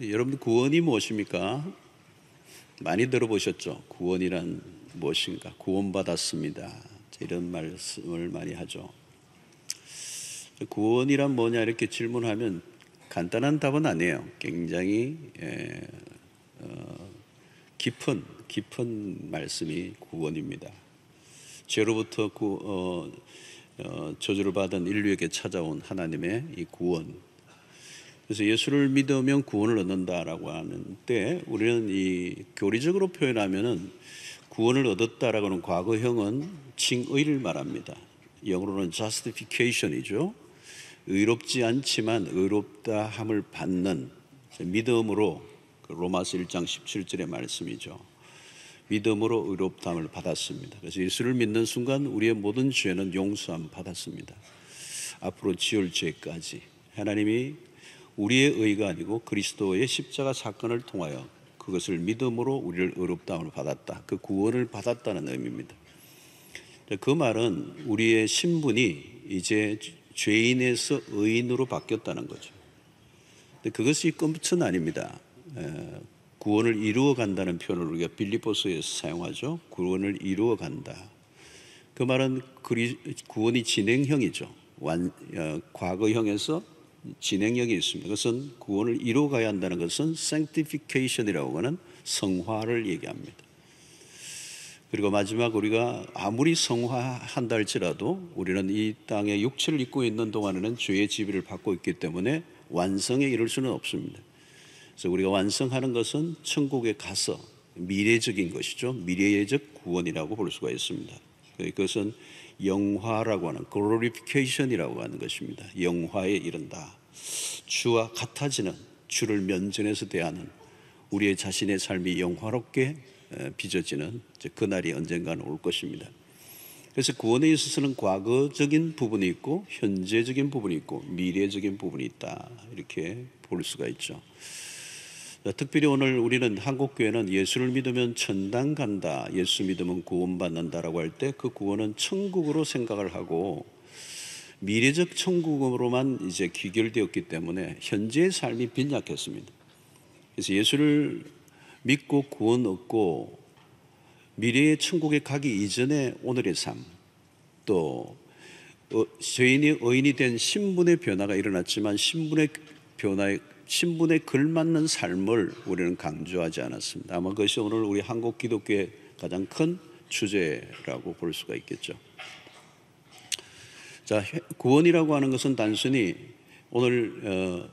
네, 여러분 구원이 무엇입니까? 많이 들어보셨죠? 구원이란 무엇인가? 구원받았습니다. 이런 말씀을 많이 하죠. 구원이란 뭐냐 이렇게 질문하면 간단한 답은 아니에요. 굉장히 예, 어, 깊은 깊은 말씀이 구원입니다. 죄로부터 구, 어, 어, 저주를 받은 인류에게 찾아온 하나님의 이 구원 그래서 예수를 믿으면 구원을 얻는다라고 하는 때 우리는 이 교리적으로 표현하면은 구원을 얻었다라고는 하 과거형은 칭의를 말합니다. 영어로는 justification이죠. 의롭지 않지만 의롭다 함을 받는 믿음으로 그 로마서 1장 17절의 말씀이죠. 믿음으로 의롭다함을 받았습니다. 그래서 예수를 믿는 순간 우리의 모든 죄는 용서함 받았습니다. 앞으로 지을 죄까지 하나님이 우리의 의가 아니고 그리스도의 십자가 사건을 통하여 그것을 믿음으로 우리를 의롭다함을 받았다. 그 구원을 받았다는 의미입니다. 그 말은 우리의 신분이 이제 죄인에서 의인으로 바뀌었다는 거죠. 그것이 끝은 아닙니다. 구원을 이루어 간다는 표현을 우리가 빌리포스에서 사용하죠. 구원을 이루어 간다. 그 말은 구원이 진행형이죠. 완, 어, 과거형에서 진행력이 있습니다. 그것은 구원을 이루어가야 한다는 것은 sanctification이라고 하는 성화를 얘기합니다. 그리고 마지막 우리가 아무리 성화한다 할지라도 우리는 이 땅에 육체를 입고 있는 동안에는 죄의 지배를 받고 있기 때문에 완성에 이를 수는 없습니다. 그래서 우리가 완성하는 것은 천국에 가서 미래적인 것이죠. 미래적 구원이라고 볼 수가 있습니다. 그것은 영화라고 하는 glorification이라고 하는 것입니다. 영화에 이른다. 주와 같아지는 주를 면전에서 대하는 우리의 자신의 삶이 영화롭게 빚어지는 그날이 언젠가는 올 것입니다. 그래서 구원에 있어서는 과거적인 부분이 있고 현재적인 부분이 있고 미래적인 부분이 있다 이렇게 볼 수가 있죠. 어, 특별히 오늘 우리는 한국 교회는 예수를 믿으면 천당 간다, 예수 믿으면 구원받는다라고 할 때 그 구원은 천국으로 생각을 하고 미래적 천국으로만 이제 귀결되었기 때문에 현재의 삶이 빈약했습니다. 그래서 예수를 믿고 구원 얻고 미래의 천국에 가기 이전에 오늘의 삶, 또 어, 죄인이 의인이 된 신분의 변화가 일어났지만 신분의 변화의 신분에 걸맞는 삶을 우리는 강조하지 않았습니다. 아마 그것이 오늘 우리 한국 기독교의 가장 큰 주제라고 볼 수가 있겠죠. 자, 구원이라고 하는 것은 단순히 오늘 어,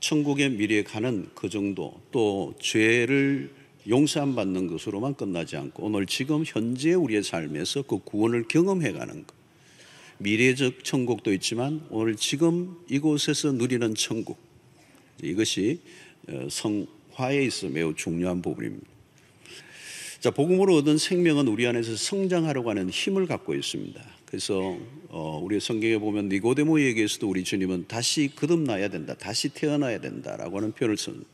천국의 미래에 가는 그 정도 또 죄를 용서함 받는 것으로만 끝나지 않고 오늘 지금 현재 우리의 삶에서 그 구원을 경험해 가는 것. 미래적 천국도 있지만 오늘 지금 이곳에서 누리는 천국 이것이 어, 성화에 있어 매우 중요한 부분입니다. 자, 복음으로 얻은 생명은 우리 안에서 성장하려고 하는 힘을 갖고 있습니다. 그래서 어, 우리 성경에 보면 니고데모에게서도 우리 주님은 다시 거듭나야 된다, 다시 태어나야 된다라고 하는 표현을 쓴.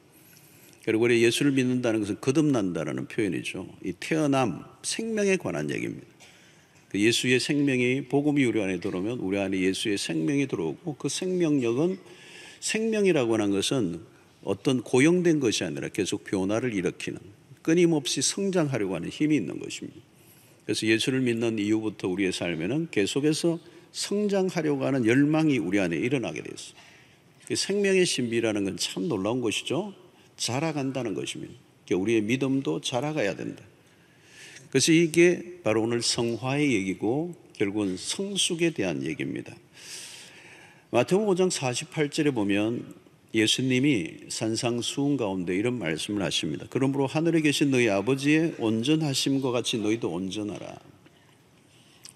그리고 우리 예수를 믿는다는 것은 거듭난다라는 표현이죠. 이 태어남, 생명에 관한 얘기입니다. 그 예수의 생명이 복음이 우리 안에 들어오면 우리 안에 예수의 생명이 들어오고 그 생명력은 생명이라고 하는 것은 어떤 고용된 것이 아니라 계속 변화를 일으키는 끊임없이 성장하려고 하는 힘이 있는 것입니다. 그래서 예수를 믿는 이후부터 우리의 삶에는 계속해서 성장하려고 하는 열망이 우리 안에 일어나게 됐어요. 그 생명의 신비라는 건 참 놀라운 것이죠. 자라간다는 것입니다. 그러니까 우리의 믿음도 자라가야 된다. 그래서 이게 바로 오늘 성화의 얘기고 결국은 성숙에 대한 얘기입니다. 마태복음 5장 48절에 보면 예수님이 산상수훈 가운데 이런 말씀을 하십니다. 그러므로 하늘에 계신 너희 아버지의 온전하심과 같이 너희도 온전하라.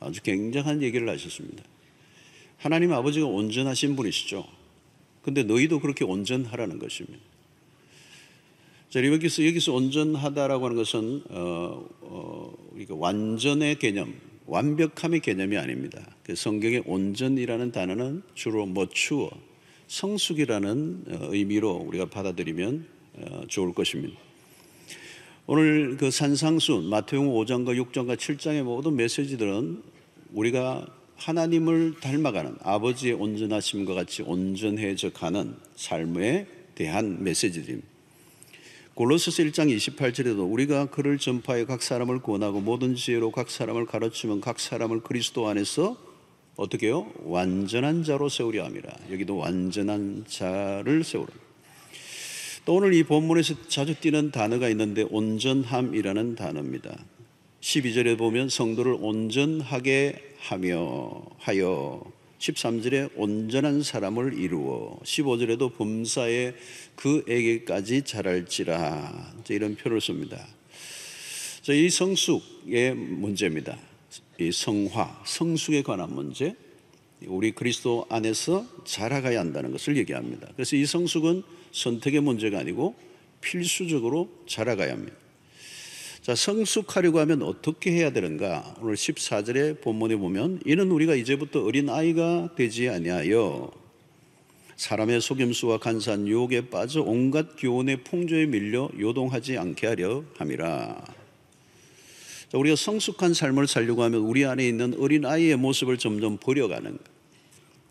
아주 굉장한 얘기를 하셨습니다. 하나님 아버지가 온전하신 분이시죠. 근데 너희도 그렇게 온전하라는 것입니다. 자, 여기서, 여기서 온전하다라고 하는 것은, 어, 어, 그러니까 완전의 개념, 완벽함의 개념이 아닙니다. 그 성경의 온전이라는 단어는 주로 머추어 성숙이라는 어, 의미로 우리가 받아들이면 어, 좋을 것입니다. 오늘 그 산상순 마태용 5장과 6장과 7장의 모든 메시지들은 우리가 하나님을 닮아가는 아버지의 온전하심과 같이 온전해져가는 삶에 대한 메시지들입니다. 골로스서 1장 28절에도 우리가 그를 전파해 각 사람을 권하고 모든 지혜로 각 사람을 가르치면 각 사람을 그리스도 안에서 어떻게 요 완전한 자로 세우려 함이라. 여기도 완전한 자를 세우라. 또 오늘 이 본문에서 자주 뛰는 단어가 있는데 온전함이라는 단어입니다. 12절에 보면 성도를 온전하게 하며 하여 13절에 온전한 사람을 이루어 15절에도 범사에 그에게까지 자랄지라 이런 표를 씁니다. 이 성숙의 문제입니다. 이 성화, 성숙에 관한 문제, 우리 그리스도 안에서 자라가야 한다는 것을 얘기합니다. 그래서 이 성숙은 선택의 문제가 아니고 필수적으로 자라가야 합니다. 자, 성숙하려고 하면 어떻게 해야 되는가? 오늘 14절의 본문에 보면 이는 우리가 이제부터 어린 아이가 되지 아니하여 사람의 속임수와 간사 유혹에 빠져 온갖 교훈의 풍조에 밀려 요동하지 않게 하려 함이라. 자, 우리가 성숙한 삶을 살려고 하면 우리 안에 있는 어린 아이의 모습을 점점 버려가는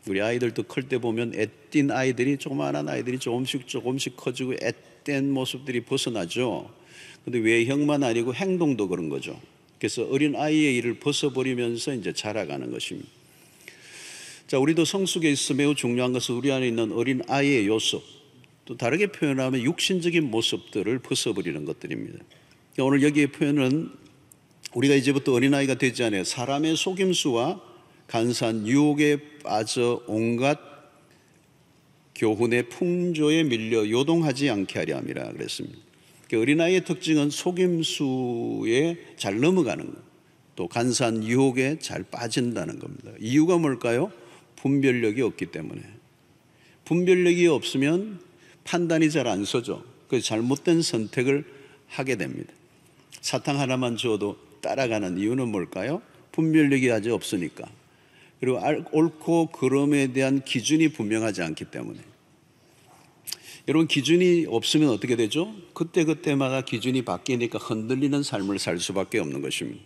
우리 아이들도 클 때 보면 애띤 아이들이 조그마한 아이들이 조금씩 조금씩 커지고 애된 모습들이 벗어나죠. 근데 외형만 아니고 행동도 그런 거죠. 그래서 어린 아이의 일을 벗어버리면서 이제 자라가는 것입니다. 자, 우리도 성숙에 있어 매우 중요한 것은 우리 안에 있는 어린 아이의 요소, 또 다르게 표현하면 육신적인 모습들을 벗어버리는 것들입니다. 오늘 여기에 표현은 우리가 이제부터 어린아이가 되지 않아요. 사람의 속임수와 간사한 유혹에 빠져 온갖 교훈의 풍조에 밀려 요동하지 않게 하려 함이라 그랬습니다. 그 어린아이의 특징은 속임수에 잘 넘어가는 것, 또 간사한 유혹에 잘 빠진다는 겁니다. 이유가 뭘까요? 분별력이 없기 때문에. 분별력이 없으면 판단이 잘 안 서죠. 그 잘못된 선택을 하게 됩니다. 사탕 하나만 줘도 따라가는 이유는 뭘까요? 분별력이 아직 없으니까. 그리고 옳고 그름에 대한 기준이 분명하지 않기 때문에. 여러분 기준이 없으면 어떻게 되죠? 그때그때마다 기준이 바뀌니까 흔들리는 삶을 살 수밖에 없는 것입니다.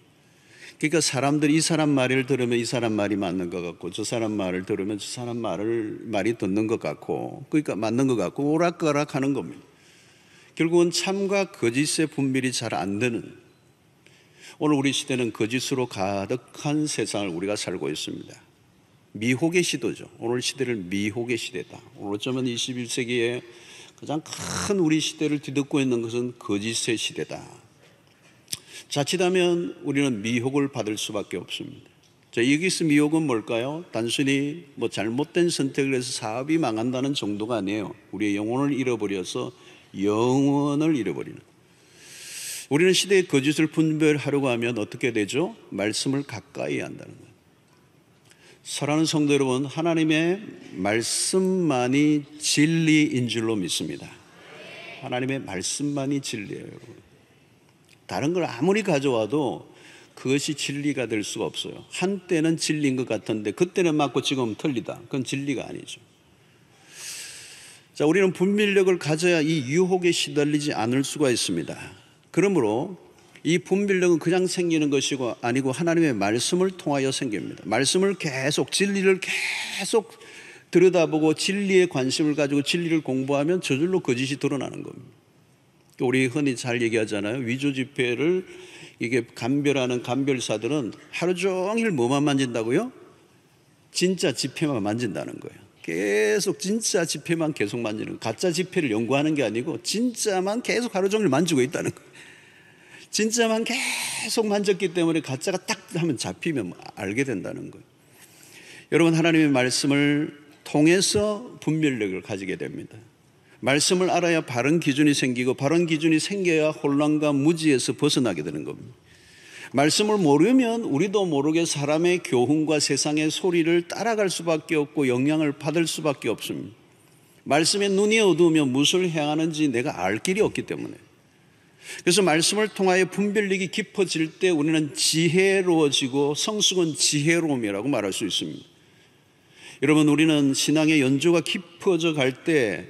그러니까 사람들이 사람 말을 들으면 이 사람 말이 맞는 것 같고 저 사람 말을 들으면 저 사람 말을 말이 듣는 것 같고 그러니까 맞는 것 같고 오락가락 하는 겁니다. 결국은 참과 거짓의 분별이 잘 안 되는 오늘 우리 시대는 거짓으로 가득한 세상을 우리가 살고 있습니다. 미혹의 시도죠. 오늘 시대를 미혹의 시대다. 오늘 어쩌면 21세기에 가장 큰 우리 시대를 뒤덮고 있는 것은 거짓의 시대다. 자칫하면 우리는 미혹을 받을 수밖에 없습니다. 자, 여기서 미혹은 뭘까요? 단순히 뭐 잘못된 선택을 해서 사업이 망한다는 정도가 아니에요. 우리의 영혼을 잃어버려서 영혼을 잃어버리는. 우리는 시대의 거짓을 분별하려고 하면 어떻게 되죠? 말씀을 가까이 한다는 거예요. 사랑하는 성도 여러분, 하나님의 말씀만이 진리인 줄로 믿습니다. 하나님의 말씀만이 진리예요, 다른 걸 아무리 가져와도 그것이 진리가 될 수가 없어요. 한때는 진리인 것 같은데 그때는 맞고 지금 틀리다. 그건 진리가 아니죠. 자, 우리는 분별력을 가져야 이 유혹에 시달리지 않을 수가 있습니다. 그러므로 이 분별력은 그냥 생기는 것이고 아니고 하나님의 말씀을 통하여 생깁니다. 말씀을 계속 진리를 계속 들여다보고 진리에 관심을 가지고 진리를 공부하면 저절로 거짓이 그 드러나는 겁니다. 우리 흔히 잘 얘기하잖아요. 위조 지폐를 이게 감별하는 감별사들은 하루 종일 뭐만 만진다고요? 진짜 지폐만 만진다는 거예요. 계속 진짜 지폐만 계속 만지는 가짜 지폐를 연구하는 게 아니고 진짜만 계속 하루 종일 만지고 있다는 거예요. 진짜만 계속 만졌기 때문에 가짜가 딱 하면 잡히면 알게 된다는 거예요. 여러분 하나님의 말씀을 통해서 분별력을 가지게 됩니다. 말씀을 알아야 바른 기준이 생기고 바른 기준이 생겨야 혼란과 무지에서 벗어나게 되는 겁니다. 말씀을 모르면 우리도 모르게 사람의 교훈과 세상의 소리를 따라갈 수밖에 없고 영향을 받을 수밖에 없습니다. 말씀에 눈이 어두우면 무엇을 행하는지 내가 알 길이 없기 때문에 그래서 말씀을 통하여 분별력이 깊어질 때 우리는 지혜로워지고 성숙은 지혜로움이라고 말할 수 있습니다. 여러분, 우리는 신앙의 연조가 깊어져 갈 때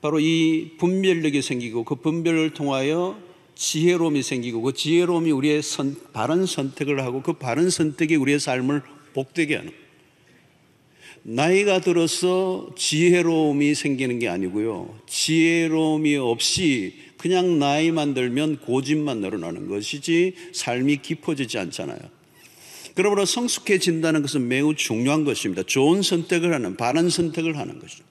바로 이 분별력이 생기고 그 분별을 통하여 지혜로움이 생기고 그 지혜로움이 우리의 선, 바른 선택을 하고 그 바른 선택이 우리의 삶을 복되게 하는 나이가 들어서 지혜로움이 생기는 게 아니고요. 지혜로움이 없이 그냥 나이만 들면 고집만 늘어나는 것이지 삶이 깊어지지 않잖아요. 그러므로 성숙해진다는 것은 매우 중요한 것입니다. 좋은 선택을 하는, 바른 선택을 하는 것이죠.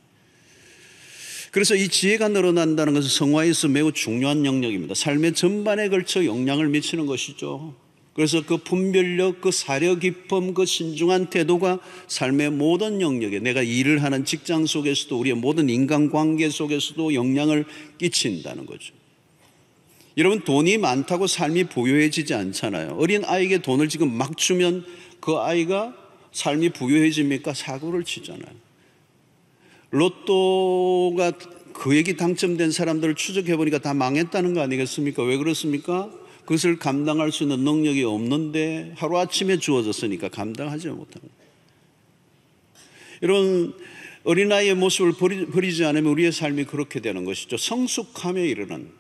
그래서 이 지혜가 늘어난다는 것은 성화에서 매우 중요한 영역입니다. 삶의 전반에 걸쳐 영향을 미치는 것이죠. 그래서 그 분별력, 그 사려 깊음, 그 신중한 태도가 삶의 모든 영역에 내가 일을 하는 직장 속에서도 우리의 모든 인간관계 속에서도 영향을 끼친다는 거죠. 여러분 돈이 많다고 삶이 부유해지지 않잖아요. 어린 아이에게 돈을 지금 막 주면 그 아이가 삶이 부유해집니까? 사고를 치잖아요. 로또가 그 얘기 당첨된 사람들을 추적해보니까 다 망했다는 거 아니겠습니까? 왜 그렇습니까? 그것을 감당할 수 있는 능력이 없는데 하루아침에 주어졌으니까 감당하지 못하고. 이런 어린아이의 모습을 버리지 않으면 우리의 삶이 그렇게 되는 것이죠. 성숙함에 이르는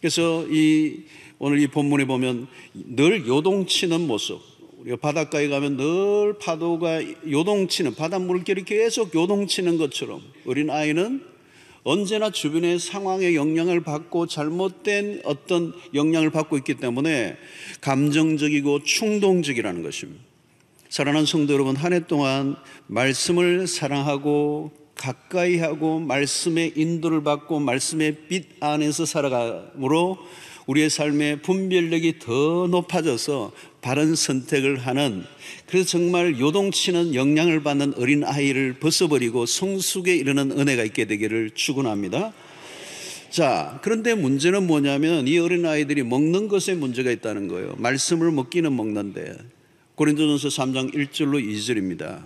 그래서 이 오늘 이 본문에 보면 늘 요동치는 모습. 우리가 바닷가에 가면 늘 파도가 요동치는 바닷물결이 계속 요동치는 것처럼 어린 아이는 언제나 주변의 상황에 영향을 받고 잘못된 어떤 영향을 받고 있기 때문에 감정적이고 충동적이라는 것입니다. 사랑하는 성도 여러분, 한 해 동안 말씀을 사랑하고 가까이 하고 말씀의 인도를 받고 말씀의 빛 안에서 살아가므로 우리의 삶의 분별력이 더 높아져서 바른 선택을 하는 그래서 정말 요동치는 영향을 받는 어린 아이를 벗어버리고 성숙에 이르는 은혜가 있게 되기를 축원합니다. 자, 그런데 문제는 뭐냐면 이 어린 아이들이 먹는 것에 문제가 있다는 거예요. 말씀을 먹기는 먹는데 고린도전서 3장 1절로 2절입니다.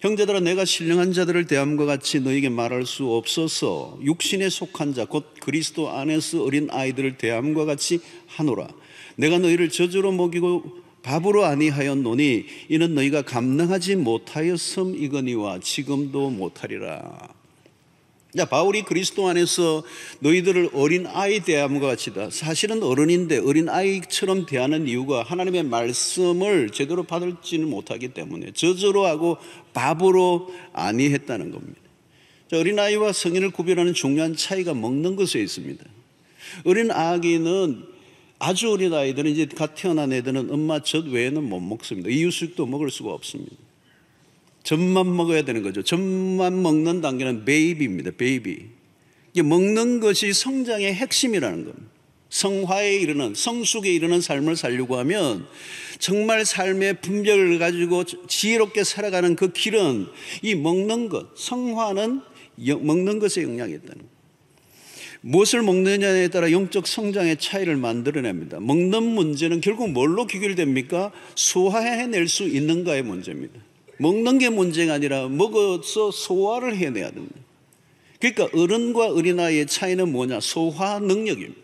형제들아 내가 신령한 자들을 대함과 같이 너에게 말할 수 없어서 육신에 속한 자 곧 그리스도 안에서 어린 아이들을 대함과 같이 하노라 내가 너희를 저주로 먹이고 밥으로 아니하였노니 이는 너희가 감당하지 못하였음 이거니와 지금도 못하리라 자, 바울이 그리스도 안에서 너희들을 어린 아이 대함과 같이다. 사실은 어른인데 어린 아이처럼 대하는 이유가 하나님의 말씀을 제대로 받을지는 못하기 때문에 저절로 하고 밥으로 아니했다는 겁니다. 자, 어린 아이와 성인을 구별하는 중요한 차이가 먹는 것에 있습니다. 어린 아기는 아주 어린 아이들은 이제 갓 태어난 애들은 엄마 젖 외에는 못 먹습니다. 이유식도 먹을 수가 없습니다. 젖만 먹어야 되는 거죠. 젖만 먹는 단계는 베이비입니다. 베이비. 먹는 것이 성장의 핵심이라는 겁니다. 성화에 이르는 성숙에 이르는 삶을 살려고 하면 정말 삶의 분별을 가지고 지혜롭게 살아가는 그 길은 이 먹는 것, 성화는 먹는 것에 영향이 있다는 무엇을 먹느냐에 따라 영적 성장의 차이를 만들어냅니다. 먹는 문제는 결국 뭘로 귀결됩니까? 소화해낼 수 있는가의 문제입니다. 먹는 게 문제가 아니라 먹어서 소화를 해내야 됩니다. 그러니까 어른과 어린아이의 차이는 뭐냐? 소화 능력입니다.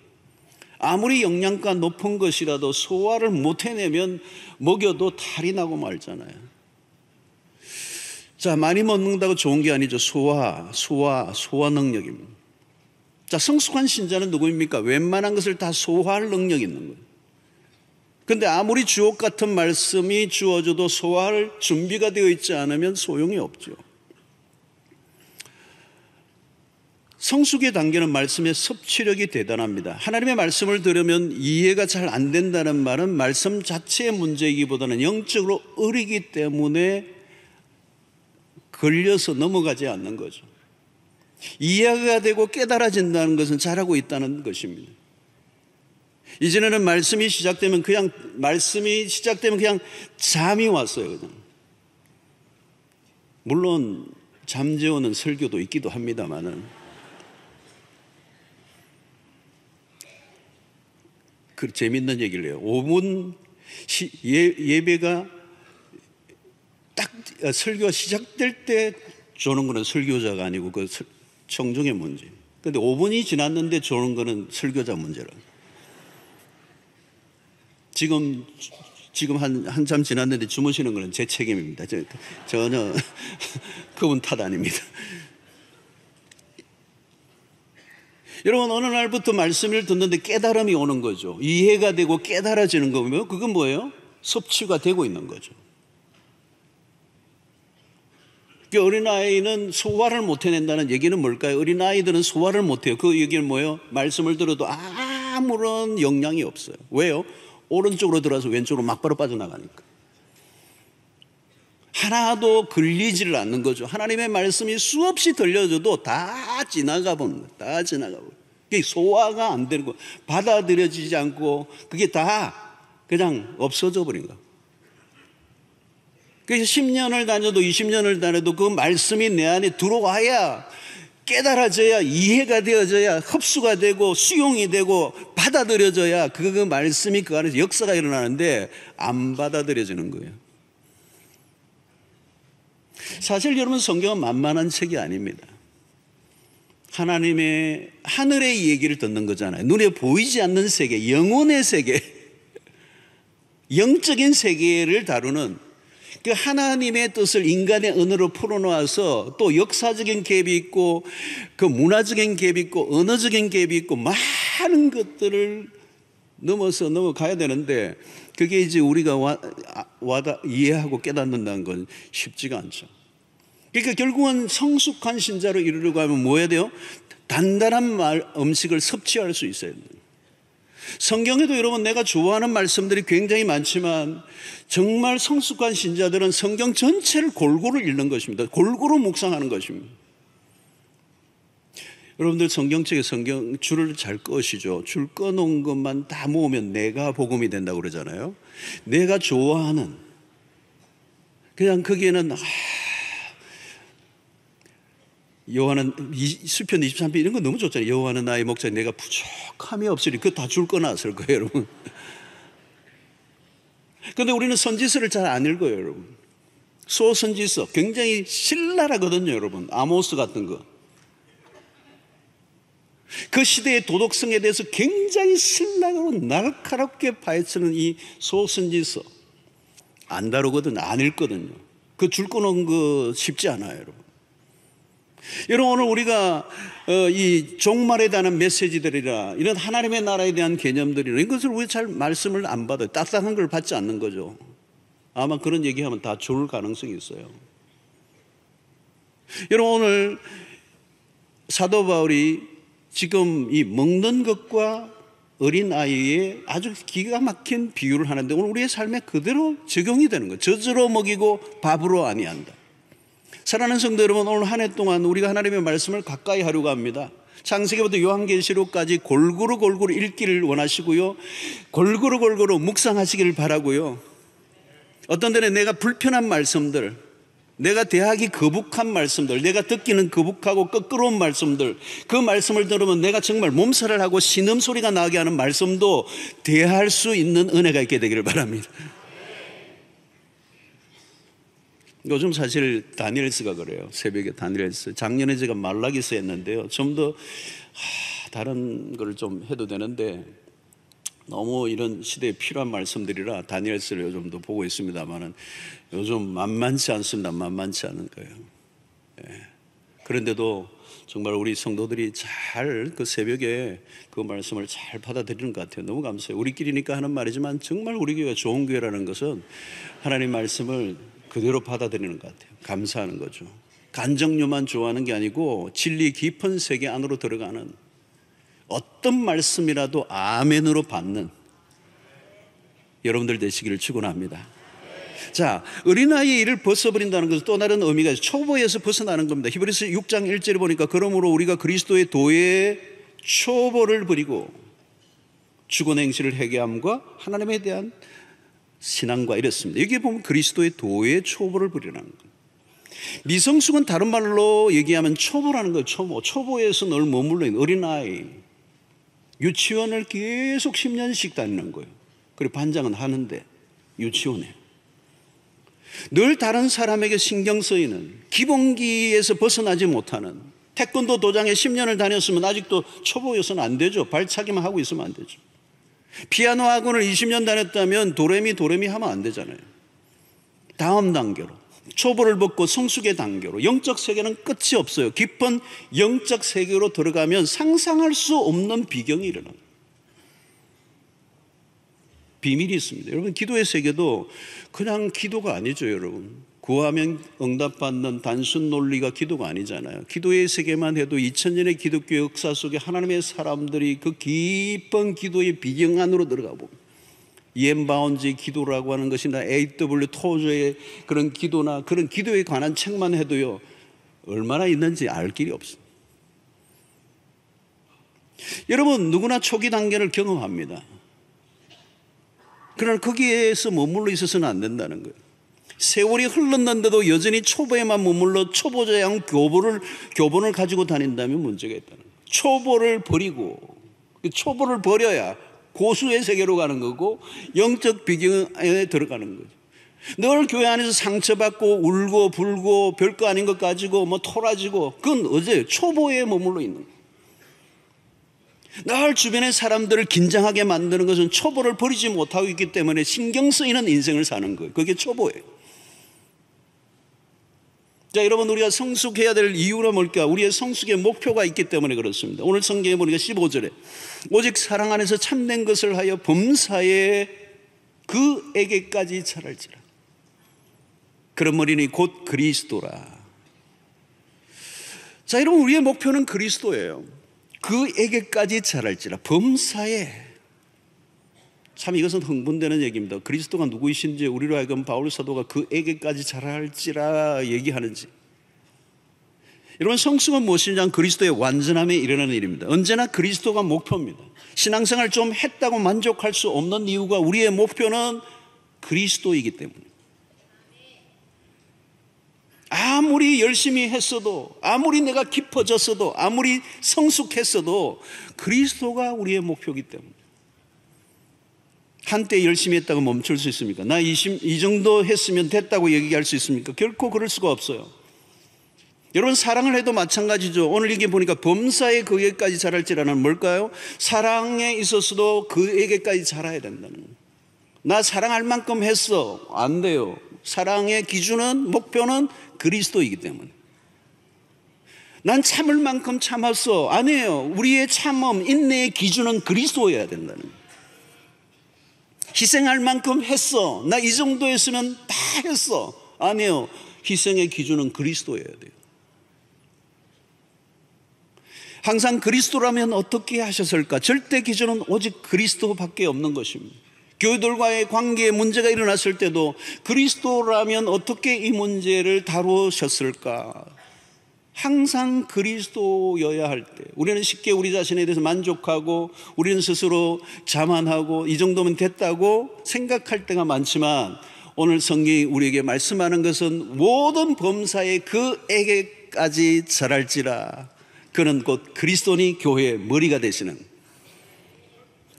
아무리 영양가 높은 것이라도 소화를 못 해내면 먹여도 탈이 나고 말잖아요. 자, 많이 먹는다고 좋은 게 아니죠. 소화, 소화, 소화 능력입니다. 자, 성숙한 신자는 누구입니까? 웬만한 것을 다 소화할 능력이 있는 거예요. 근데 아무리 주옥 같은 말씀이 주어져도 소화할 준비가 되어 있지 않으면 소용이 없죠. 성숙의 단계는 말씀의 섭취력이 대단합니다. 하나님의 말씀을 들으면 이해가 잘 안 된다는 말은 말씀 자체의 문제이기보다는 영적으로 어리기 때문에 걸려서 넘어가지 않는 거죠. 이해가 되고 깨달아진다는 것은 잘하고 있다는 것입니다. 이제는 말씀이 시작되면 그냥 말씀이 시작되면 그냥 잠이 왔어요. 그냥. 물론 잠재우는 설교도 있기도 합니다만은 그 재밌는 얘기를 해요. 5분 시, 예, 예배가 딱 어, 설교가 시작될 때 조는 거는 설교자가 아니고 그 청중의 문제. 근데 5분이 지났는데 조는 거는 설교자 문제라. 지금 지금 한, 한참 지났는데 주무시는 것은 제 책임입니다. 저, 전혀 그분 탓 아닙니다. 여러분, 어느 날부터 말씀을 듣는데 깨달음이 오는 거죠. 이해가 되고 깨달아지는 거면 그건 뭐예요? 섭취가 되고 있는 거죠. 그 어린아이는 소화를 못 해낸다는 얘기는 뭘까요? 어린아이들은 소화를 못 해요. 그 얘기는 뭐예요? 말씀을 들어도 아무런 영향이 없어요. 왜요? 오른쪽으로 들어와서 왼쪽으로 막바로 빠져나가니까. 하나도 걸리지를 않는 거죠. 하나님의 말씀이 수없이 들려줘도 다 지나가 보는 거예요. 다 지나가 보는 그게 소화가 안 되는 거 받아들여지지 않고 그게 다 그냥 없어져 버린 거예요 그래서 10년을 다녀도 20년을 다녀도 그 말씀이 내 안에 들어와야 깨달아져야 이해가 되어져야 흡수가 되고 수용이 되고 받아들여져야 그, 그 말씀이 그 안에서 역사가 일어나는데 안 받아들여지는 거예요. 사실 여러분 성경은 만만한 책이 아닙니다. 하나님의 하늘의 얘기를 듣는 거잖아요. 눈에 보이지 않는 세계, 영혼의 세계, 영적인 세계를 다루는 그 하나님의 뜻을 인간의 언어로 풀어놓아서 또 역사적인 갭이 있고 그 문화적인 갭이 있고 언어적인 갭이 있고 많은 것들을 넘어서 넘어가야 되는데 그게 이제 우리가 와, 아, 와다 이해하고 깨닫는다는 건 쉽지가 않죠. 그러니까 결국은 성숙한 신자로 이루려고 하면 뭐 해야 돼요? 단단한 말, 음식을 섭취할 수 있어야 돼요. 성경에도 여러분 내가 좋아하는 말씀들이 굉장히 많지만 정말 성숙한 신자들은 성경 전체를 골고루 읽는 것입니다. 골고루 묵상하는 것입니다. 여러분들 성경책에 성경 줄을 잘 꺼시죠. 줄 꺼놓은 것만 다 모으면 내가 복음이 된다고 그러잖아요. 내가 좋아하는 그냥 거기에는 아, 여호와는 수편 23편 이런 거 너무 좋잖아요. 여호와 나의 목자 내가 부족함이 없으리. 그 다줄 거나쓸 거예요, 여러분. 근데 우리는 선지서를 잘 안 읽어요, 여러분. 소선지서 굉장히 신랄하거든요, 여러분. 아모스 같은 거. 그 시대의 도덕성에 대해서 굉장히 신랄하고 날카롭게 파헤치는 이 소선지서 안 다루거든, 안 읽거든요. 그줄 거는 거 쉽지 않아요, 여러분. 여러분 오늘 우리가 어, 이 종말에 대한 메시지들이라 이런 하나님의 나라에 대한 개념들이라 이것을 왜 잘 말씀을 안 받아요? 따뜻한걸 받지 않는 거죠. 아마 그런 얘기하면 다 죽을 가능성이 있어요. 여러분 오늘 사도 바울이 지금 이 먹는 것과 어린 아이의 아주 기가 막힌 비유를 하는데 오늘 우리의 삶에 그대로 적용이 되는 거예요. 젖으로 먹이고 밥으로 아니한다. 사랑하는 성도 여러분, 오늘 한 해 동안 우리가 하나님의 말씀을 가까이 하려고 합니다. 창세기부터 요한계시록까지 골고루 골고루 읽기를 원하시고요. 골고루 골고루 묵상하시기를 바라고요. 어떤 때는 내가 불편한 말씀들, 내가 대하기 거북한 말씀들, 내가 듣기는 거북하고 끄끄러운 말씀들, 그 말씀을 들으면 내가 정말 몸살을 하고 신음소리가 나게 하는 말씀도 대할 수 있는 은혜가 있게 되기를 바랍니다. 요즘 사실 다니엘스가 그래요. 새벽에 다니엘스. 작년에 제가 말라기서 했는데요. 좀 더 다른 걸 좀 해도 되는데 너무 이런 시대에 필요한 말씀들이라 다니엘스를 요즘도 보고 있습니다만은 요즘 만만치 않습니다. 만만치 않은 거예요. 예. 그런데도 정말 우리 성도들이 잘 그 새벽에 그 말씀을 잘 받아들이는 것 같아요. 너무 감사해요. 우리끼리니까 하는 말이지만 정말 우리 교회가 좋은 교회라는 것은 하나님 말씀을 그대로 받아들이는 것 같아요. 감사하는 거죠. 간정료만 좋아하는 게 아니고 진리 깊은 세계 안으로 들어가는 어떤 말씀이라도 아멘으로 받는 여러분들 되시기를 축원합니다. 자, 어린아이의 일을 벗어버린다는 것은 또 다른 의미가 초보에서 벗어나는 겁니다. 히브리서 6장 1절을 보니까 그러므로 우리가 그리스도의 도에 초보를 부리고 죽은 행실을 회개함과 하나님에 대한 신앙과 이렇습니다. 여기 보면 그리스도의 도의 초보를 부리라는 거 미성숙은 다른 말로 얘기하면 초보라는 거예요. 초보. 초보에서 늘 머물러 있는 어린아이. 유치원을 계속 10년씩 다니는 거예요. 그리고 반장은 하는데 유치원에. 늘 다른 사람에게 신경 쓰이는 기본기에서 벗어나지 못하는 태권도 도장에 10년을 다녔으면 아직도 초보여서는 안 되죠. 발차기만 하고 있으면 안 되죠. 피아노 학원을 20년 다녔다면 도레미 도레미 하면 안 되잖아요. 다음 단계로 초보를 벗고 성숙의 단계로 영적 세계는 끝이 없어요. 깊은 영적 세계로 들어가면 상상할 수 없는 비경이 일어나요. 비밀이 있습니다. 여러분 기도의 세계도 그냥 기도가 아니죠, 여러분. 구하면 응답받는 단순 논리가 기도가 아니잖아요. 기도의 세계만 해도 2000년의 기독교 역사 속에 하나님의 사람들이 그 깊은 기도의 비경 안으로 들어가 봅니다. 이엠바운즈 기도라고 하는 것이나 A.W. 토저의 그런 기도나 그런 기도에 관한 책만 해도요. 얼마나 있는지 알 길이 없습니다. 여러분 누구나 초기 단계를 경험합니다. 그러나 거기에서 머물러 있어서는 안 된다는 거예요. 세월이 흘렀는데도 여전히 초보에만 머물러 초보자양 교보를 교본을 가지고 다닌다면 문제가 있다는 거예요. 초보를 버리고 그 초보를 버려야 고수의 세계로 가는 거고 영적 비경에 들어가는 거죠. 늘 교회 안에서 상처받고 울고 불고 별거 아닌 것 가지고 뭐 토라지고 그건 어제 초보에 머물러 있는 거예요. 늘 주변의 사람들을 긴장하게 만드는 것은 초보를 버리지 못하고 있기 때문에 신경 쓰이는 인생을 사는 거예요. 그게 초보예요. 자, 여러분 우리가 성숙해야 될 이유는 뭘까? 우리의 성숙의 목표가 있기 때문에 그렇습니다. 오늘 성경에 보니까 15절에 오직 사랑 안에서 참된 것을 하여 범사에 그에게까지 자랄지라. 그런 머리니 곧 그리스도라. 자, 여러분 우리의 목표는 그리스도예요. 그에게까지 자랄지라. 범사에 참 이것은 흥분되는 얘기입니다. 그리스도가 누구이신지 우리로 하여금 바울 사도가 그에게까지 잘할지라 얘기하는지. 여러분 성숙은 무엇이냐? 그리스도의 완전함에 이르는 일입니다. 언제나 그리스도가 목표입니다. 신앙생활 좀 했다고 만족할 수 없는 이유가 우리의 목표는 그리스도이기 때문에. 아무리 열심히 했어도, 아무리 내가 깊어졌어도, 아무리 성숙했어도 그리스도가 우리의 목표이기 때문에. 한때 열심히 했다고 멈출 수 있습니까? 나 이 정도 했으면 됐다고 얘기할 수 있습니까? 결코 그럴 수가 없어요. 여러분 사랑을 해도 마찬가지죠. 오늘 이게 보니까 범사에 그에게까지 자랄지라는 뭘까요? 사랑에 있어서도 그에게까지 자라야 된다는 거예요. 나 사랑할 만큼 했어. 안 돼요. 사랑의 기준은 목표는 그리스도이기 때문에. 난 참을 만큼 참았어. 아니요 우리의 참음, 인내의 기준은 그리스도여야 된다는 거예요. 희생할 만큼 했어. 나 이 정도였으면 다 했어. 아니요 희생의 기준은 그리스도여야 돼요. 항상 그리스도라면 어떻게 하셨을까? 절대 기준은 오직 그리스도밖에 없는 것입니다. 교회들과의 관계에 문제가 일어났을 때도 그리스도라면 어떻게 이 문제를 다루셨을까? 항상 그리스도여야 할 때, 우리는 쉽게 우리 자신에 대해서 만족하고, 우리는 스스로 자만하고, 이 정도면 됐다고 생각할 때가 많지만, 오늘 성경이 우리에게 말씀하는 것은 모든 범사에 그에게까지 자랄지라. 그는 곧 그리스도니 교회의 머리가 되시는.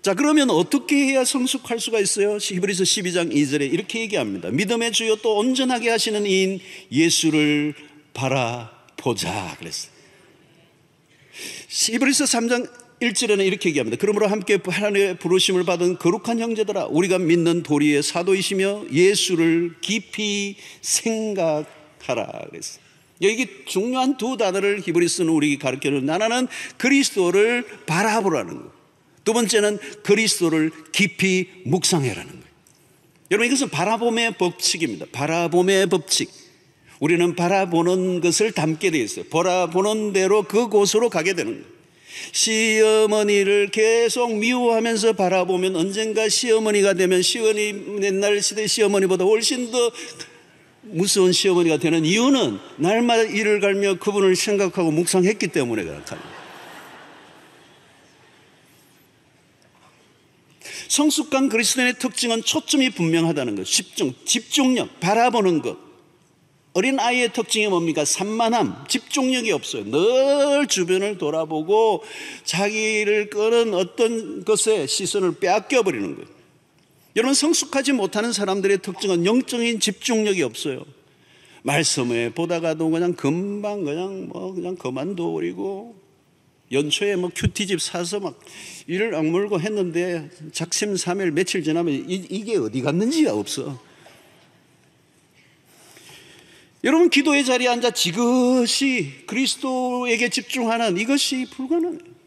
자, 그러면 어떻게 해야 성숙할 수가 있어요? 히브리서 12장 2절에 이렇게 얘기합니다. 믿음의 주요 또 온전하게 하시는 이인 예수를 바라 보자 그랬어요. 시브리스 3장 1절에는 이렇게 얘기합니다. 그러므로 함께 하나님의 부르심을 받은 거룩한 형제들아 우리가 믿는 도리의 사도이시며 예수를 깊이 생각하라 그랬어요. 여기 중요한 두 단어를 히브리스는 우리에게 가르쳐는 하나는 그리스도를 바라보라는 거두 번째는 그리스도를 깊이 묵상해라는 거 여러분 이것은 바라봄의 법칙입니다. 바라봄의 법칙. 우리는 바라보는 것을 담게 돼 있어요. 바라보는 대로 그곳으로 가게 되는 거예요. 시어머니를 계속 미워하면서 바라보면 언젠가 시어머니가 되면 시어머니 옛날 시대 시어머니보다 훨씬 더 무서운 시어머니가 되는 이유는 날마다 이를 갈며 그분을 생각하고 묵상했기 때문에 그렇답니 성숙한 그리스도인의 특징은 초점이 분명하다는 것, 집중, 집중력, 바라보는 것. 어린 아이의 특징이 뭡니까? 산만함, 집중력이 없어요. 늘 주변을 돌아보고 자기를 끄는 어떤 것에 시선을 빼앗겨버리는 거예요. 여러 성숙하지 못하는 사람들의 특징은 영적인 집중력이 없어요. 말씀에 보다가도 그냥 금방 그냥 뭐 그냥 그만둬버리고 연초에 뭐 큐티집 사서 막 이를 악물고 했는데 작심삼일 며칠 지나면 이, 게 어디 갔는지가 없어. 여러분 기도의 자리에 앉아 지그시 그리스도에게 집중하는 이것이 불가능해요.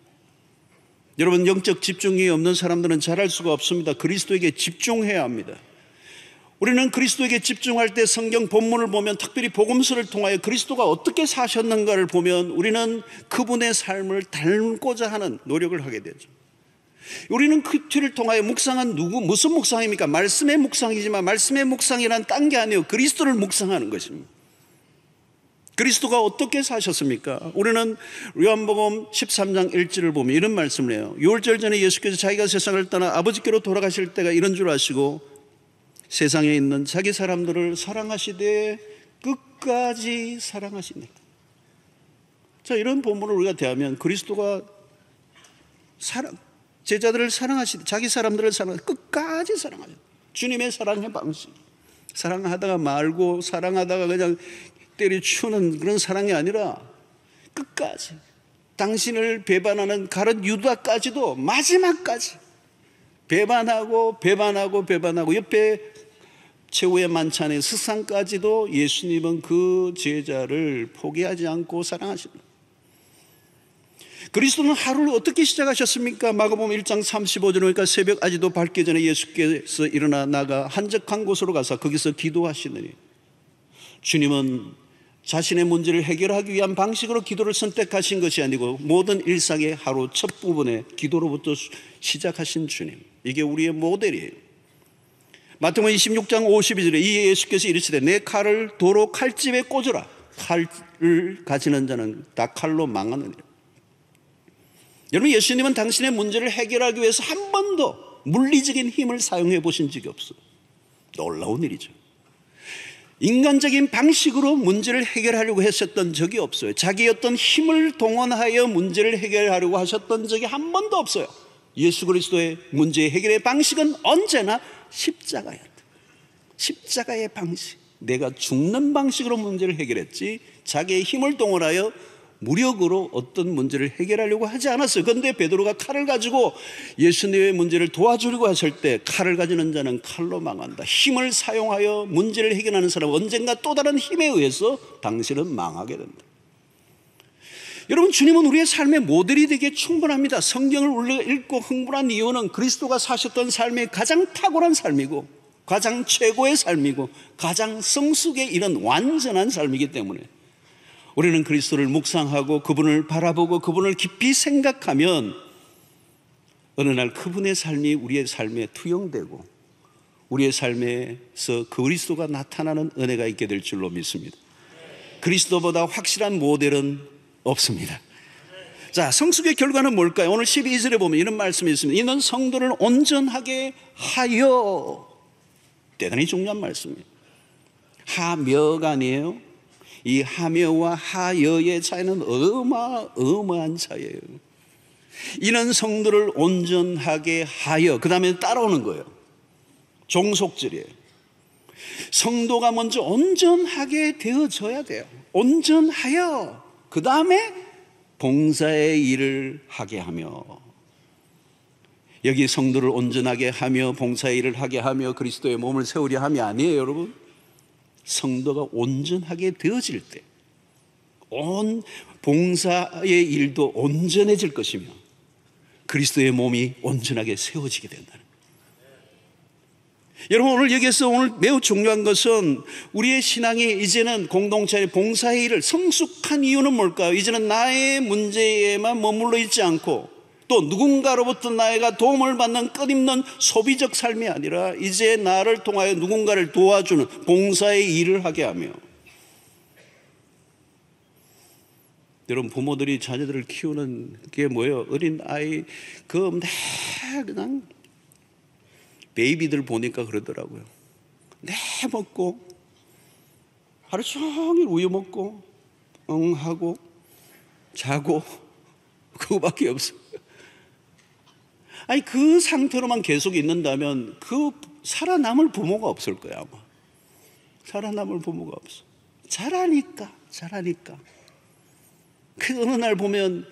여러분 영적 집중이 없는 사람들은 잘할 수가 없습니다. 그리스도에게 집중해야 합니다. 우리는 그리스도에게 집중할 때 성경 본문을 보면 특별히 복음서를 통하여 그리스도가 어떻게 사셨는가를 보면 우리는 그분의 삶을 닮고자 하는 노력을 하게 되죠. 우리는 그 뒤를 통하여 묵상한 누구 무슨 묵상입니까? 말씀의 묵상이지만 말씀의 묵상이란 딴 게 아니에요. 그리스도를 묵상하는 것입니다. 그리스도가 어떻게 사셨습니까? 우리는 요한복음 13장 1절을 보면 이런 말씀을 해요. 6월절 전에 예수께서 자기가 세상을 떠나 아버지께로 돌아가실 때가 이런 줄 아시고 세상에 있는 자기 사람들을 사랑하시되 끝까지 사랑하시니까. 자, 이런 본문을 우리가 대하면 그리스도가 사랑, 제자들을 사랑하시되 자기 사람들을 사랑 끝까지 사랑하셨다. 주님의 사랑의 방식. 사랑하다가 말고 사랑하다가 그냥 때리추는 그런 사랑이 아니라 끝까지 당신을 배반하는 가른 유다까지도 마지막까지 배반하고 배반하고 배반하고 옆에 최후의 만찬의 스상까지도 예수님은 그 제자를 포기하지 않고 사랑하십니다. 그리스도는 하루를 어떻게 시작하셨습니까? 마가복음 1장 35절 그러니까 새벽 아직도 밝기 전에 예수께서 일어나 나가 한적한 곳으로 가서 거기서 기도하시느니 주님은 자신의 문제를 해결하기 위한 방식으로 기도를 선택하신 것이 아니고 모든 일상의 하루 첫 부분에 기도로부터 시작하신 주님. 이게 우리의 모델이에요. 마태복음 26장 52절에 이 예수께서 이르시되 내 칼을 도로 칼집에 꽂으라. 칼을 가지는 자는 다 칼로 망하느니라. 여러분 예수님은 당신의 문제를 해결하기 위해서 한 번도 물리적인 힘을 사용해 보신 적이 없어. 놀라운 일이죠. 인간적인 방식으로 문제를 해결하려고 했었던 적이 없어요. 자기 어떤 힘을 동원하여 문제를 해결하려고 하셨던 적이 한 번도 없어요. 예수 그리스도의 문제 해결의 방식은 언제나 십자가였다. 십자가의 방식. 내가 죽는 방식으로 문제를 해결했지 자기의 힘을 동원하여 무력으로 어떤 문제를 해결하려고 하지 않았어요. 그런데 베드로가 칼을 가지고 예수님의 문제를 도와주려고 했을 때 칼을 가지는 자는 칼로 망한다. 힘을 사용하여 문제를 해결하는 사람은 언젠가 또 다른 힘에 의해서 당신은 망하게 된다. 여러분 주님은 우리의 삶의 모델이 되게 충분합니다. 성경을 읽고 흥분한 이유는 그리스도가 사셨던 삶의 가장 탁월한 삶이고 가장 최고의 삶이고 가장 성숙에 이른 완전한 삶이기 때문에 우리는 그리스도를 묵상하고 그분을 바라보고 그분을 깊이 생각하면 어느 날 그분의 삶이 우리의 삶에 투영되고 우리의 삶에서 그리스도가 나타나는 은혜가 있게 될 줄로 믿습니다. 그리스도보다 확실한 모델은 없습니다. 자, 성숙의 결과는 뭘까요? 오늘 12절에 보면 이런 말씀이 있습니다. 이는 성도를 온전하게 하여. 대단히 중요한 말씀이에요. 하며가 아니에요. 이 하며와 하여의 차이는 어마어마한 차이예요. 이는 성도를 온전하게 하여 그 다음에 따라오는 거예요. 종속질이에요. 성도가 먼저 온전하게 되어져야 돼요. 온전하여 그 다음에 봉사의 일을 하게 하며 여기 성도를 온전하게 하며 봉사의 일을 하게 하며 그리스도의 몸을 세우려 함이 아니에요, 여러분. 성도가 온전하게 되어질 때, 온 봉사의 일도 온전해질 것이며, 그리스도의 몸이 온전하게 세워지게 된다는 여러분 오늘 여기에서 오늘 매우 중요한 것은 우리의 신앙이 이제는 공동체의 봉사의 일을 성숙한 이유는 뭘까요? 이제는 나의 문제에만 머물러 있지 않고 또 누군가로부터 나이가 도움을 받는 끝없는 소비적 삶이 아니라 이제 나를 통하여 누군가를 도와주는 봉사의 일을 하게 하며 여러분 부모들이 자녀들을 키우는 게 뭐예요? 어린 아이 그내 그냥 베이비들 보니까 그러더라고요. 내 네, 먹고 하루 종일 우유 먹고 응 하고 자고 그거밖에 없어. 아니 그 상태로만 계속 있는다면 그 살아남을 부모가 없을 거야 아마. 살아남을 부모가 없어. 잘하니까 잘하니까. 그 어느 날 보면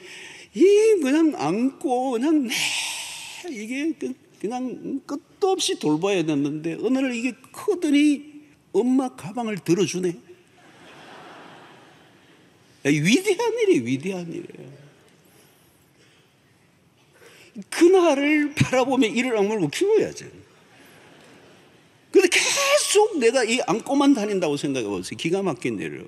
이 그냥 안고 그냥 네, 이게 그 그냥 끝도 없이 돌봐야 됐는데 어느 날 이게 크더니 엄마 가방을 들어주네. 위대한 일이 위대한 일이에요. 그날을 바라보며 이를 악물고 키워야죠. 근데 계속 내가 이 안고만 다닌다고 생각해 보세요. 기가 막힌 내려.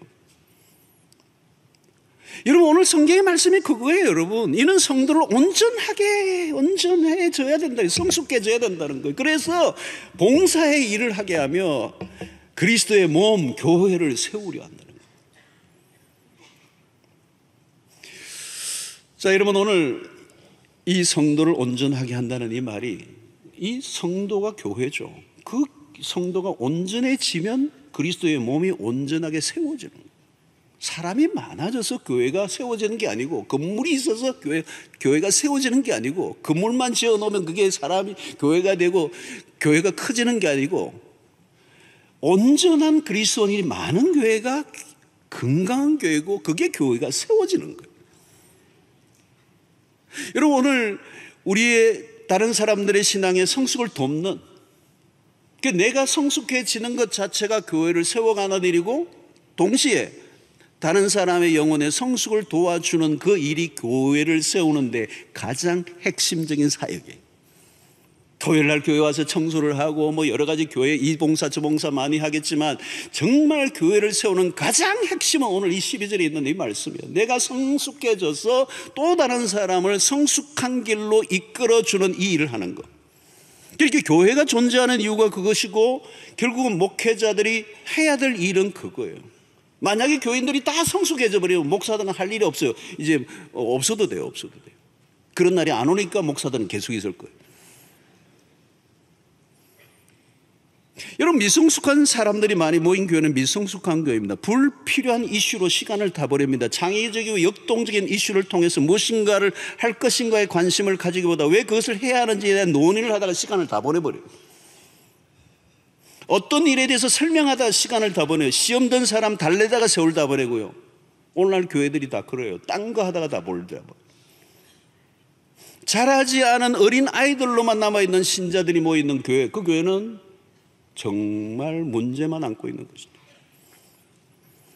여러분 오늘 성경의 말씀이 그거예요 여러분 이는 성도를 온전하게 온전해져야 된다 성숙해져야 된다는 거예요 그래서 봉사의 일을 하게 하며 그리스도의 몸 교회를 세우려 한다는 거예요 자 여러분 오늘 이 성도를 온전하게 한다는 이 말이 이 성도가 교회죠. 그 성도가 온전해지면 그리스도의 몸이 온전하게 세워지는 거예요. 사람이 많아져서 교회가 세워지는 게 아니고 건물이 있어서 교회, 교회가 세워지는 게 아니고 건물만 지어 놓으면 그게 사람이 교회가 되고 교회가 커지는 게 아니고 온전한 그리스도인이 많은 교회가 건강한 교회고 그게 교회가 세워지는 거예요. 여러분 오늘 우리의 다른 사람들의 신앙의 성숙을 돕는 그러니까 내가 성숙해지는 것 자체가 교회를 세워가는 일이고 동시에 다른 사람의 영혼의 성숙을 도와주는 그 일이 교회를 세우는데 가장 핵심적인 사역이에요. 토요일 날 교회 와서 청소를 하고 뭐 여러 가지 교회 이 봉사 저 봉사 많이 하겠지만 정말 교회를 세우는 가장 핵심은 오늘 이 12절에 있는 이 말씀이에요. 내가 성숙해져서 또 다른 사람을 성숙한 길로 이끌어 주는 이 일을 하는 것. 그러니까 이렇게 교회가 존재하는 이유가 그것이고 결국은 목회자들이 해야 될 일은 그거예요. 만약에 교인들이 다 성숙해져 버리면 목사들은 할 일이 없어요. 이제 없어도 돼요. 없어도 돼요. 그런 날이 안 오니까 목사들은 계속 있을 거예요. 여러분 미성숙한 사람들이 많이 모인 교회는 미성숙한 교회입니다. 불필요한 이슈로 시간을 다 버립니다. 장애적이고 역동적인 이슈를 통해서 무엇인가를 할 것인가에 관심을 가지기보다 왜 그것을 해야 하는지에 대한 논의를 하다가 시간을 다 보내버려요. 어떤 일에 대해서 설명하다 시간을 다 보내요. 시험 든 사람 달래다가 세월 다 보내고요. 오늘날 교회들이 다 그래요. 딴 거 하다가 다몰더요 자라지 않은 어린 아이들로만 남아있는 신자들이 모여있는 교회, 그 교회는 정말 문제만 안고 있는 것입니다.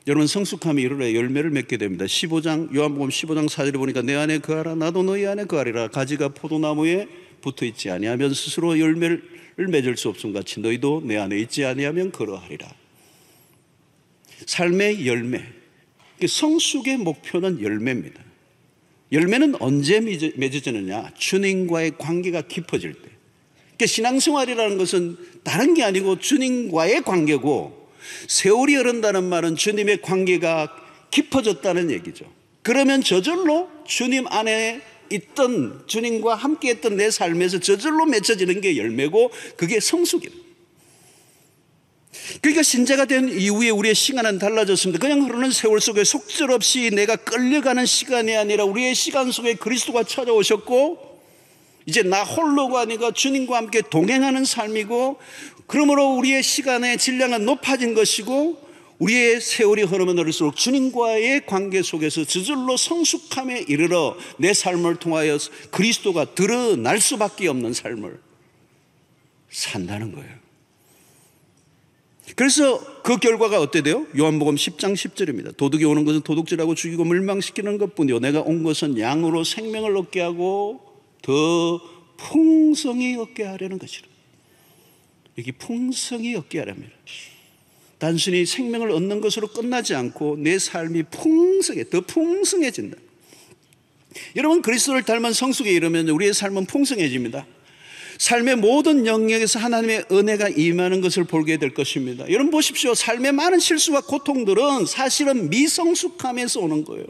여러분 성숙함이 이르러 열매를 맺게 됩니다. 15장 요한복음 15장 4절에 보니까 내 안에 그하라 나도 너희 안에 그하리라 가지가 포도나무에 붙어 있지 아니하면 스스로 열매를 맺을 수 없음 같이 너희도 내 안에 있지 아니하면 그러하리라. 삶의 열매. 성숙의 목표는 열매입니다. 열매는 언제 맺어지느냐? 주님과의 관계가 깊어질 때. 그러니까 신앙생활이라는 것은 다른 게 아니고 주님과의 관계고 세월이 흐른다는 말은 주님의 관계가 깊어졌다는 얘기죠. 그러면 저절로 주님 안에 있던 주님과 함께 했던 내 삶에서 저절로 맺혀지는 게 열매고 그게 성숙입니다. 그러니까 신자가 된 이후에 우리의 시간은 달라졌습니다. 그냥 흐르는 세월 속에 속절없이 내가 끌려가는 시간이 아니라 우리의 시간 속에 그리스도가 찾아오셨고 이제 나 홀로가 아니고 주님과 함께 동행하는 삶이고 그러므로 우리의 시간의 질량은 높아진 것이고 우리의 세월이 흐르면 흐를수록 주님과의 관계 속에서 저절로 성숙함에 이르러 내 삶을 통하여 그리스도가 드러날 수밖에 없는 삶을 산다는 거예요. 그래서 그 결과가 어때 돼요? 요한복음 10장 10절입니다. 도둑이 오는 것은 도둑질하고 죽이고 멸망시키는 것뿐이요 내가 온 것은 양으로 생명을 얻게 하고 더 풍성히 얻게 하려는 것이라. 여기 풍성히 얻게 하랍니다. 단순히 생명을 얻는 것으로 끝나지 않고 내 삶이 풍성해, 더 풍성해진다. 여러분, 그리스도를 닮은 성숙에 이르면 우리의 삶은 풍성해집니다. 삶의 모든 영역에서 하나님의 은혜가 임하는 것을 보게 될 것입니다. 여러분 보십시오. 삶의 많은 실수와 고통들은 사실은 미성숙함에서 오는 거예요.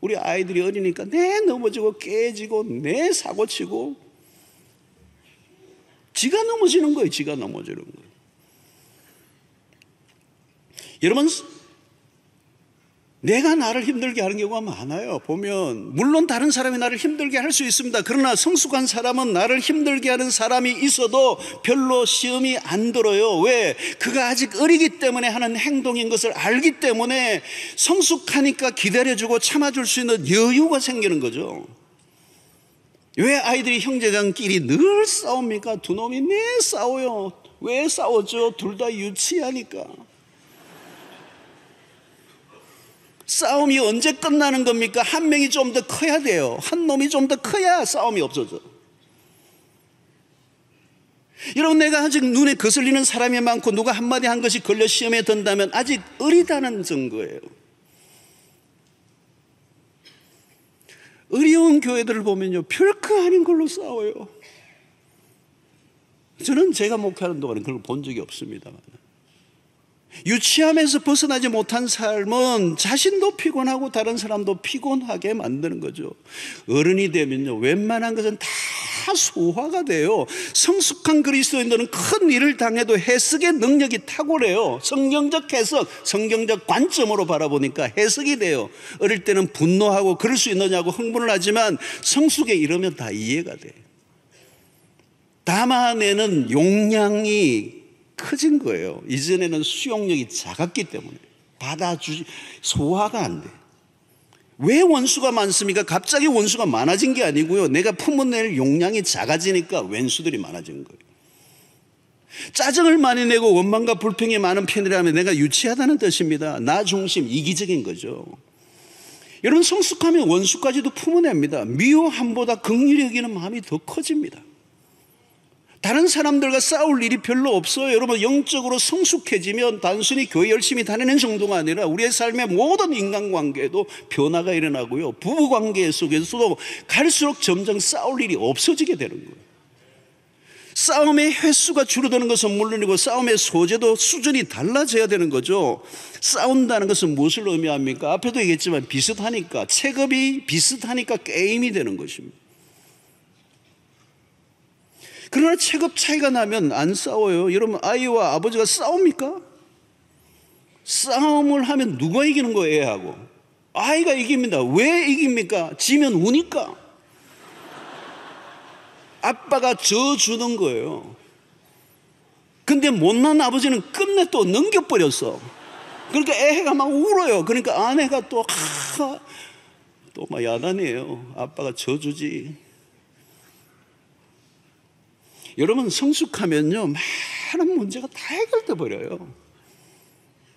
우리 아이들이 어리니까 내 넘어지고 깨지고 내 사고치고 지가 넘어지는 거예요. 지가 넘어지는 거예요. 여러분 내가 나를 힘들게 하는 경우가 많아요. 보면 물론 다른 사람이 나를 힘들게 할 수 있습니다. 그러나 성숙한 사람은 나를 힘들게 하는 사람이 있어도 별로 시험이 안 들어요. 왜? 그가 아직 어리기 때문에 하는 행동인 것을 알기 때문에 성숙하니까 기다려주고 참아줄 수 있는 여유가 생기는 거죠. 왜 아이들이 형제간끼리 늘 싸웁니까? 두 놈이 매 네 싸워요. 왜 싸우죠? 둘 다 유치하니까. 싸움이 언제 끝나는 겁니까? 한 명이 좀 더 커야 돼요. 한 놈이 좀 더 커야 싸움이 없어져. 여러분, 내가 아직 눈에 거슬리는 사람이 많고 누가 한마디 한 것이 걸려 시험에 든다면 아직 어리다는 증거예요. 어려운 교회들을 보면요, 별거 아닌 걸로 싸워요. 저는 제가 목회하는 동안 그걸 본 적이 없습니다만. 유치함에서 벗어나지 못한 삶은 자신도 피곤하고 다른 사람도 피곤하게 만드는 거죠. 어른이 되면요, 웬만한 것은 다 소화가 돼요. 성숙한 그리스도인들은 큰 일을 당해도 해석의 능력이 탁월해요. 성경적 해석, 성경적 관점으로 바라보니까 해석이 돼요. 어릴 때는 분노하고 그럴 수 있느냐고 흥분을 하지만 성숙에 이르면 다 이해가 돼요. 담아내는 용량이 커진 거예요. 이전에는 수용력이 작았기 때문에 받아주지 소화가 안 돼. 왜 원수가 많습니까? 갑자기 원수가 많아진 게 아니고요. 내가 품어낼 용량이 작아지니까 원수들이 많아진 거예요. 짜증을 많이 내고 원망과 불평이 많은 편이라면 내가 유치하다는 뜻입니다. 나 중심, 이기적인 거죠. 여러분 성숙하면 원수까지도 품어냅니다. 미워함보다 극률이 여기는 마음이 더 커집니다. 다른 사람들과 싸울 일이 별로 없어요. 여러분, 영적으로 성숙해지면 단순히 교회 열심히 다니는 정도가 아니라 우리의 삶의 모든 인간관계에도 변화가 일어나고요. 부부관계 속에서도 갈수록 점점 싸울 일이 없어지게 되는 거예요. 싸움의 횟수가 줄어드는 것은 물론이고 싸움의 소재도 수준이 달라져야 되는 거죠. 싸운다는 것은 무엇을 의미합니까? 앞에도 얘기했지만 비슷하니까, 체급이 비슷하니까 게임이 되는 것입니다. 그러나 체급 차이가 나면 안 싸워요. 여러분, 아이와 아버지가 싸웁니까? 싸움을 하면 누가 이기는 거예요, 하고. 아이가 이깁니다. 왜 이깁니까? 지면 우니까. 아빠가 져주는 거예요. 근데 못난 아버지는 끝내 또 넘겨버렸어. 그러니까 애가 막 울어요. 그러니까 아내가 또, 하, 또막 야단이에요. 아빠가 져주지. 여러분 성숙하면요 많은 문제가 다 해결돼 버려요.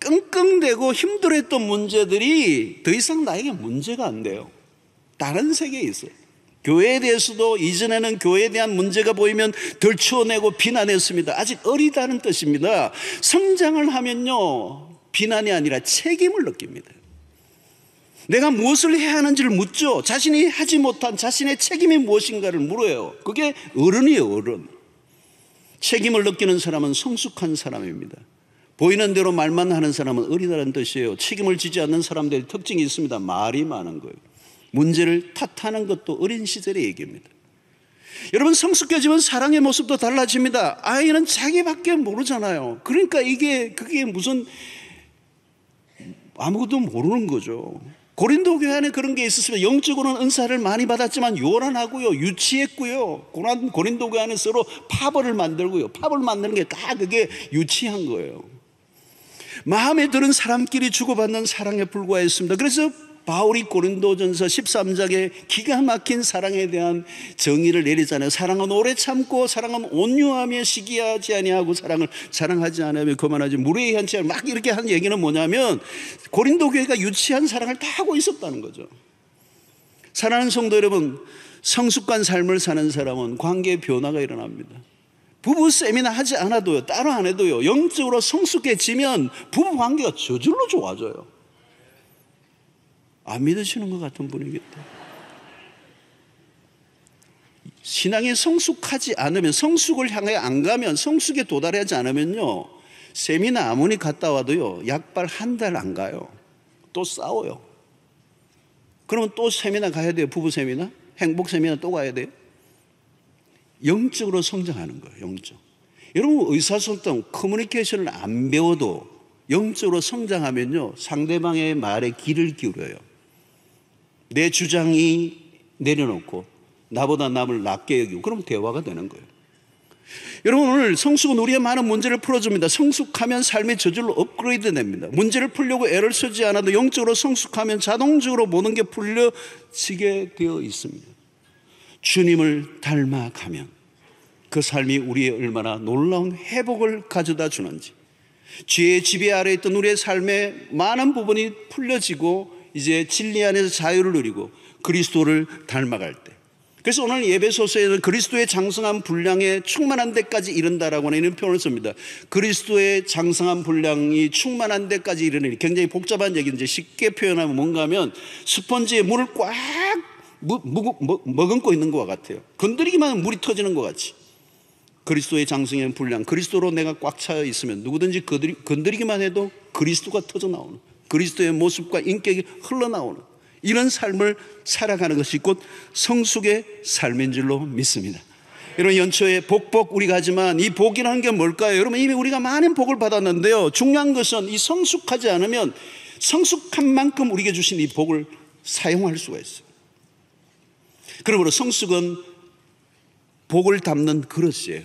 끙끙대고 힘들었던 문제들이 더 이상 나에게 문제가 안 돼요. 다른 세계에 있어요. 교회에 대해서도 이전에는 교회에 대한 문제가 보이면 들추어내고 비난했습니다. 아직 어리다는 뜻입니다. 성장을 하면요, 비난이 아니라 책임을 느낍니다. 내가 무엇을 해야 하는지를 묻죠. 자신이 하지 못한 자신의 책임이 무엇인가를 물어요. 그게 어른이에요, 어른. 책임을 느끼는 사람은 성숙한 사람입니다. 보이는 대로 말만 하는 사람은 어리다는 뜻이에요. 책임을 지지 않는 사람들의 특징이 있습니다. 말이 많은 거예요. 문제를 탓하는 것도 어린 시절의 얘기입니다. 여러분 성숙해지면 사랑의 모습도 달라집니다. 아이는 자기밖에 모르잖아요. 그러니까 이게 그게 무슨 아무것도 모르는 거죠. 고린도 교회 안에 그런 게 있었으면 영적으로는 은사를 많이 받았지만 요란하고요, 유치했고요. 고난, 고린도 교회 안에 서로 파벌을 만들고요. 파벌 만드는 게 다 그게 유치한 거예요. 마음에 드는 사람끼리 주고받는 사랑에 불과했습니다. 그래서 바울이 고린도전서 13장에 기가 막힌 사랑에 대한 정의를 내리잖아요. 사랑은 오래 참고 사랑은 온유하며 시기하지 아니하고 사랑을 사랑하지 않으며 그만하지 무례한 채막 이렇게 한 얘기는 뭐냐면 고린도 교회가 유치한 사랑을 다 하고 있었다는 거죠. 사랑하는 성도 여러분, 성숙한 삶을 사는 사람은 관계의 변화가 일어납니다. 부부 세미나 하지 않아도요, 따로 안 해도요, 영적으로 성숙해지면 부부 관계가 저절로 좋아져요. 안 믿으시는 것 같은 분이겠다. 신앙이 성숙하지 않으면 성숙을 향해 안 가면 성숙에 도달하지 않으면요. 세미나 아무니 갔다 와도요. 약발 한 달 안 가요. 또 싸워요. 그러면 또 세미나 가야 돼요. 부부 세미나? 행복 세미나 또 가야 돼요. 영적으로 성장하는 거예요. 영적. 여러분 의사소통 커뮤니케이션을 안 배워도 영적으로 성장하면요. 상대방의 말에 귀를 기울여요. 내 주장이 내려놓고 나보다 남을 낮게 여기고 그럼 대화가 되는 거예요. 여러분 오늘 성숙은 우리의 많은 문제를 풀어줍니다. 성숙하면 삶의 저절로 업그레이드 됩니다. 문제를 풀려고 애를 쓰지 않아도 영적으로 성숙하면 자동적으로 모든 게 풀려지게 되어 있습니다. 주님을 닮아가면 그 삶이 우리의 얼마나 놀라운 회복을 가져다 주는지 죄의 지배 아래 있던 우리의 삶의 많은 부분이 풀려지고 이제 진리 안에서 자유를 누리고 그리스도를 닮아갈 때. 그래서 오늘 예배소서에는 그리스도의 장성한 분량에 충만한 데까지 이른다라고 하는 표현을 씁니다. 그리스도의 장성한 분량이 충만한 데까지 이르는 굉장히 복잡한 얘기인데 쉽게 표현하면 뭔가 하면 스펀지에 물을 꽉 머금고 있는 것 같아요. 건드리기만 하면 물이 터지는 것 같이. 그리스도의 장성한 분량, 그리스도로 내가 꽉 차여 있으면 누구든지 건드리기만 해도 그리스도가 터져 나오는. 그리스도의 모습과 인격이 흘러나오는 이런 삶을 살아가는 것이 곧 성숙의 삶인 줄로 믿습니다. 이런 연초에 복복 우리가 하지만 이 복이라는 게 뭘까요? 여러분 이미 우리가 많은 복을 받았는데요. 중요한 것은 이 성숙하지 않으면 성숙한 만큼 우리에게 주신 이 복을 사용할 수가 있어요. 그러므로 성숙은 복을 담는 그릇이에요.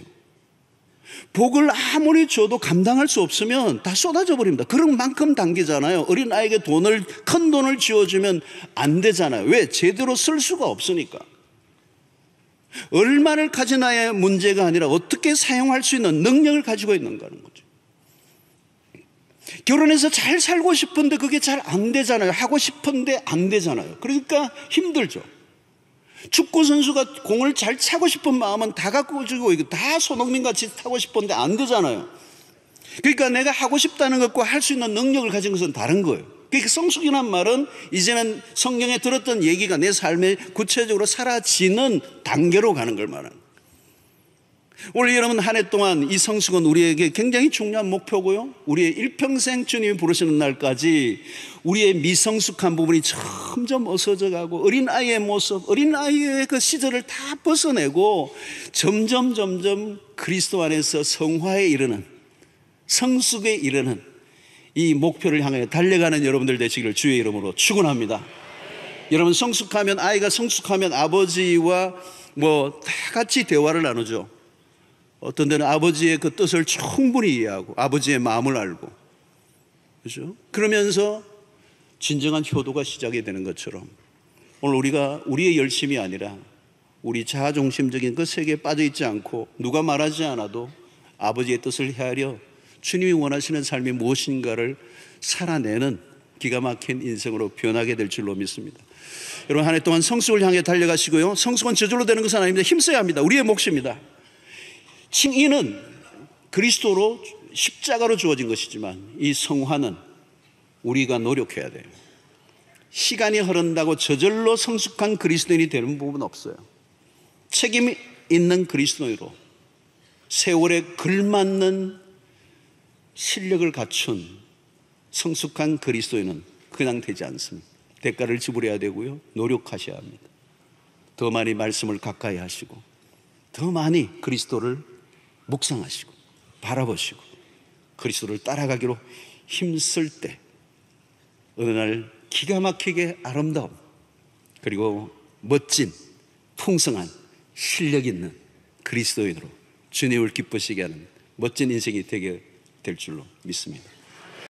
복을 아무리 줘도 감당할 수 없으면 다 쏟아져 버립니다. 그런 만큼 당기잖아요. 어린아이에게 돈을, 큰 돈을 쥐어주면 안 되잖아요. 왜? 제대로 쓸 수가 없으니까. 얼마를 가지나의 문제가 아니라 어떻게 사용할 수 있는 능력을 가지고 있는가 는 거죠. 결혼해서 잘 살고 싶은데 그게 잘 안 되잖아요. 하고 싶은데 안 되잖아요. 그러니까 힘들죠. 축구 선수가 공을 잘 차고 싶은 마음은 다 갖고 주고 이거 다 손흥민 같이 타고 싶은데 안 되잖아요. 그러니까 내가 하고 싶다는 것과 할 수 있는 능력을 가진 것은 다른 거예요. 그러니까 성숙이란 말은 이제는 성경에 들었던 얘기가 내 삶에 구체적으로 사라지는 단계로 가는 걸 말하는. 오늘 여러분 한 해 동안 이 성숙은 우리에게 굉장히 중요한 목표고요. 우리의 일평생 주님이 부르시는 날까지 우리의 미성숙한 부분이 점점 어서져 가고 어린아이의 모습, 어린아이의 그 시절을 다 벗어내고 점점 점점 그리스도 안에서 성화에 이르는 성숙에 이르는 이 목표를 향해 달려가는 여러분들 되시기를 주의 이름으로 축원합니다. 여러분 성숙하면 아이가 성숙하면 아버지와 뭐다 같이 대화를 나누죠. 어떤 데는 아버지의 그 뜻을 충분히 이해하고 아버지의 마음을 알고 그죠? 그러면서 진정한 효도가 시작이 되는 것처럼 오늘 우리가 우리의 열심이 아니라 우리 자아중심적인 그 세계에 빠져 있지 않고 누가 말하지 않아도 아버지의 뜻을 헤아려 주님이 원하시는 삶이 무엇인가를 살아내는 기가 막힌 인생으로 변하게 될 줄로 믿습니다. 여러분 한 해 동안 성숙을 향해 달려가시고요. 성숙은 저절로 되는 것은 아닙니다. 힘써야 합니다. 우리의 몫입니다. 칭의는 그리스도로 십자가로 주어진 것이지만 이 성화는 우리가 노력해야 돼요. 시간이 흐른다고 저절로 성숙한 그리스도인이 되는 부분은 없어요. 책임 있는 그리스도인으로 세월에 걸맞는 실력을 갖춘 성숙한 그리스도인은 그냥 되지 않습니다. 대가를 지불해야 되고요. 노력하셔야 합니다. 더 많이 말씀을 가까이 하시고 더 많이 그리스도를 묵상하시고 바라보시고 그리스도를 따라가기로 힘쓸 때 어느 날 기가 막히게 아름다움 그리고 멋진 풍성한 실력 있는 그리스도인으로 주님을 기쁘시게 하는 멋진 인생이 되게 될 줄로 믿습니다.